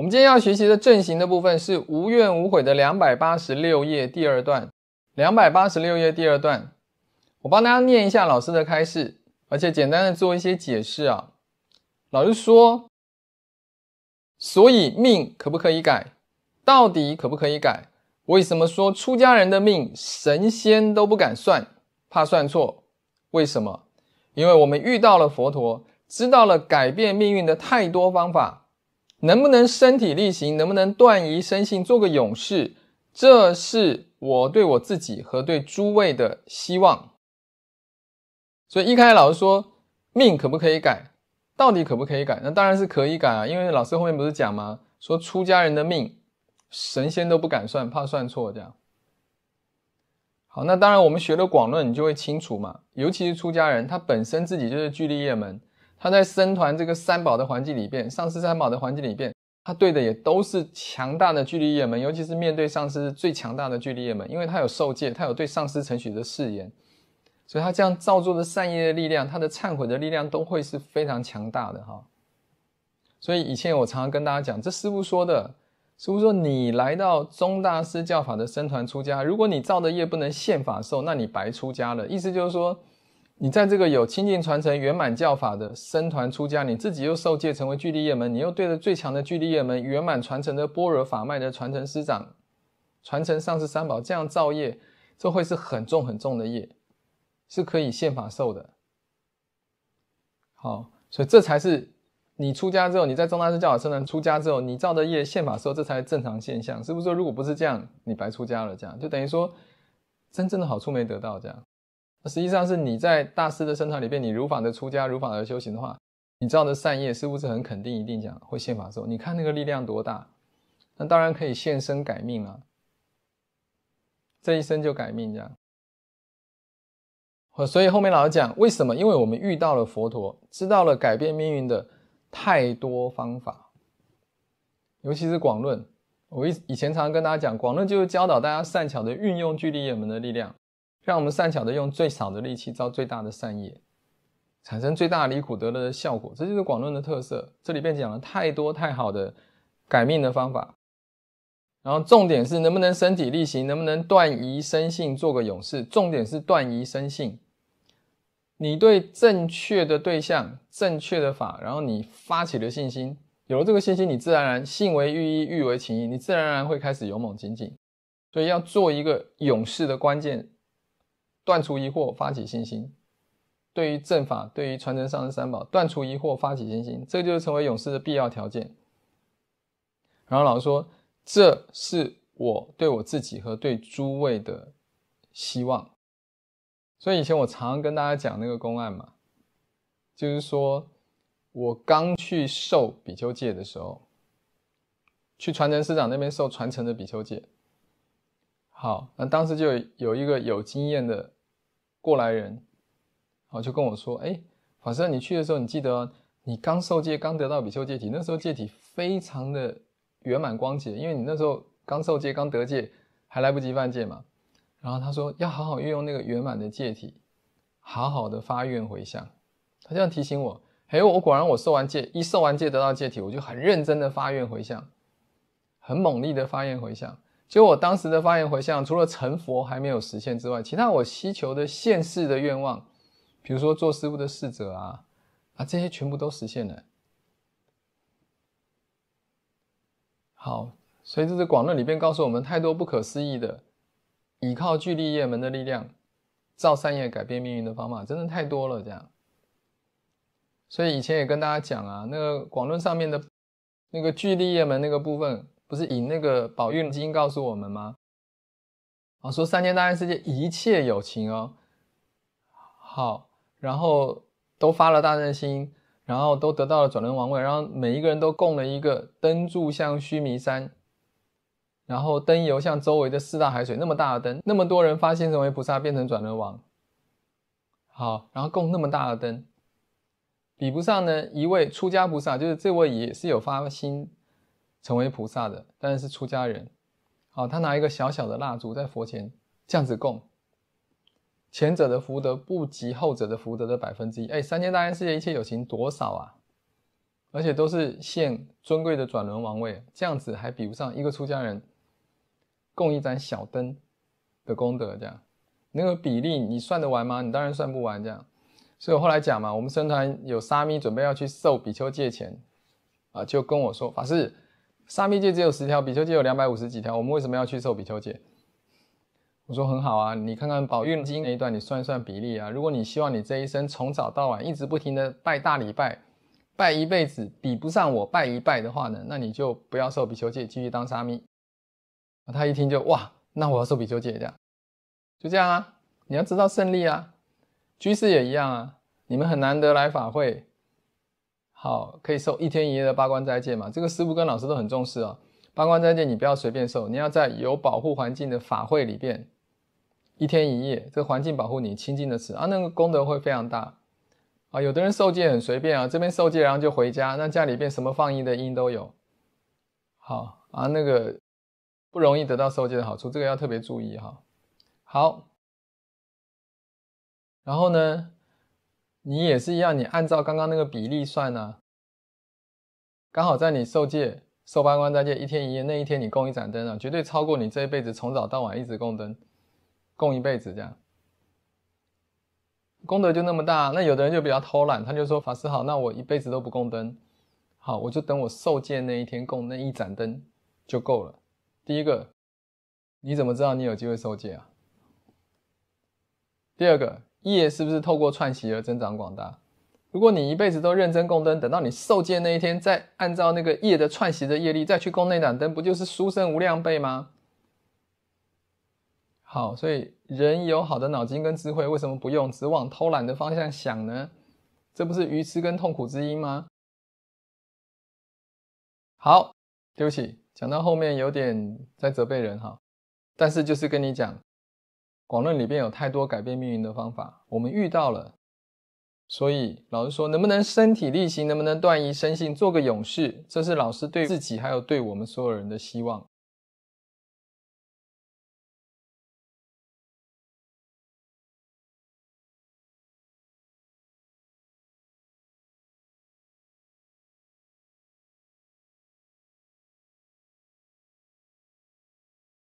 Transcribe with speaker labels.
Speaker 1: 我们今天要学习的阵型的部分是《无怨无悔》的两百八十六页第二段。两百八十六页第二段，我帮大家念一下老师的开示，而且简单的做一些解释啊。老师说：“所以命可不可以改？到底可不可以改？为什么说出家人的命，神仙都不敢算，怕算错？为什么？因为我们遇到了佛陀，知道了改变命运的太多方法。”能不能身体力行？能不能断疑生信，做个勇士？这是我对我自己和对诸位的希望。所以一开始老师说命可不可以改？到底可不可以改？那当然是可以改啊，因为老师后面不是讲吗？说出家人的命，神仙都不敢算，怕算错。这样好，那当然我们学了广论，你就会清楚嘛。尤其是出家人，他本身自己就是聚力业门。他在生团这个三宝的环境里边，上师三宝的环境里边，他对的也都是强大的距离业门，尤其是面对上师最强大的距离业门，因为他有受戒，他有对上师承许的誓言，所以他这样造作的善业的力量，他的忏悔的力量都会是非常强大的哈。所以以前我常常跟大家讲，这师傅说的，师傅说你来到中大师教法的僧团出家，如果你造的业不能现法受，那你白出家了。意思就是说。你在这个有清净传承圆满教法的僧团出家，你自己又受戒成为具力业门，你又对着最强的具力业门圆满传承的波若法脉的传承师长，传承上师三宝这样造业，这会是很重很重的业，是可以现法受的。好，所以这才是你出家之后，你在中大寺教法僧团出家之后，你造的业现法受，这才是正常现象，是不是？如果不是这样，你白出家了，这样就等于说真正的好处没得到，这样。那实际上是你在大师的身团里面，你如法的出家，如法的修行的话，你造的善业是不是很肯定？一定讲会现法说，你看那个力量多大，那当然可以现身改命了，这一生就改命这样。所以后面老师讲为什么？因为我们遇到了佛陀，知道了改变命运的太多方法，尤其是广论。我以以前常常跟大家讲，广论就是教导大家善巧的运用距离耶门的力量。让我们善巧的用最少的力气造最大的善业，产生最大离苦得乐的效果。这就是广论的特色。这里边讲了太多太好的改命的方法，然后重点是能不能身体力行，能不能断疑生性，做个勇士。重点是断疑生性。你对正确的对象、正确的法，然后你发起了信心，有了这个信心，你自然而然信为欲意，欲为情依，你自然而然会开始勇猛精进。所以要做一个勇士的关键。断除疑惑，发起信心。对于正法，对于传承上师三宝，断除疑惑，发起信心，这就是成为勇士的必要条件。然后老师说，这是我对我自己和对诸位的希望。所以以前我常常跟大家讲那个公案嘛，就是说我刚去受比丘戒的时候，去传承师长那边受传承的比丘戒。好，那当时就有一个有经验的。过来人，然后就跟我说：“哎，法师，你去的时候，你记得你刚受戒、刚得到比丘戒体，那时候戒体非常的圆满、光洁，因为你那时候刚受戒、刚得戒，还来不及犯戒嘛。”然后他说：“要好好运用那个圆满的戒体，好好的发愿回向。”他这样提醒我。嘿，我果然，我受完戒一受完戒得到戒体，我就很认真的发愿回向，很猛烈的发愿回向。就我当时的发言回向，除了成佛还没有实现之外，其他我希求的现世的愿望，比如说做师傅的侍者啊啊这些全部都实现了。好，所以这是广论里边告诉我们太多不可思议的，依靠巨力业门的力量造善业改变命运的方法，真的太多了。这样，所以以前也跟大家讲啊，那个广论上面的，那个巨力业门那个部分。不是以那个宝运经告诉我们吗？啊，说三千大千世界一切有情哦，好，然后都发了大愿心，然后都得到了转轮王位，然后每一个人都供了一个灯柱像须弥山，然后灯油像周围的四大海水那么大的灯，那么多人发心成为菩萨变成转轮王，好，然后供那么大的灯，比不上呢一位出家菩萨，就是这位也是有发心。成为菩萨的但是出家人，好，他拿一个小小的蜡烛在佛前这样子供，前者的福德不及后者的福德的百分之一。哎，三千大千世界一切有情多少啊？而且都是现尊贵的转轮王位，这样子还比不上一个出家人供一盏小灯的功德。这样，那个比例你算得完吗？你当然算不完。这样，所以我后来讲嘛，我们僧团有沙弥准备要去受比丘借钱，啊，就跟我说法师。沙弥戒只有十条，比丘戒有两百五十几条。我们为什么要去受比丘戒？我说很好啊，你看看《宝蕴经》那一段，你算一算比例啊。如果你希望你这一生从早到晚一直不停的拜大礼拜，拜一辈子比不上我拜一拜的话呢，那你就不要受比丘戒，继续当沙弥。他一听就哇，那我要受比丘戒，这样就这样啊。你要知道胜利啊，居士也一样啊。你们很难得来法会。好，可以受一天一夜的八关斋戒嘛？这个师傅跟老师都很重视哦。八关斋戒，你不要随便受，你要在有保护环境的法会里边，一天一夜，这个环境保护你清净的持啊，那个功德会非常大啊。有的人受戒很随便啊，这边受戒然后就回家，那家里边什么放音的音都有，好啊，那个不容易得到受戒的好处，这个要特别注意哈。好，然后呢？你也是一样，你按照刚刚那个比例算呢，刚好在你受戒、受八关斋戒一天一夜那一天，你供一盏灯啊，绝对超过你这一辈子从早到晚一直供灯，供一辈子这样，功德就那么大。那有的人就比较偷懒，他就说法师好，那我一辈子都不供灯，好，我就等我受戒那一天供那一盏灯就够了。第一个，你怎么知道你有机会受戒啊？第二个。业是不是透过串习而增长广大？如果你一辈子都认真供灯，等到你受戒那一天，再按照那个业的串习的业力再去供那盏灯，不就是殊胜无量倍吗？好，所以人有好的脑筋跟智慧，为什么不用，只往偷懒的方向想呢？这不是愚痴跟痛苦之因吗？好，对不起，讲到后面有点在责备人哈，但是就是跟你讲。广论里边有太多改变命运的方法，我们遇到了，所以老师说，能不能身体力行，能不能断疑生信，做个勇士，这是老师对自己还有对我们所有人的希望。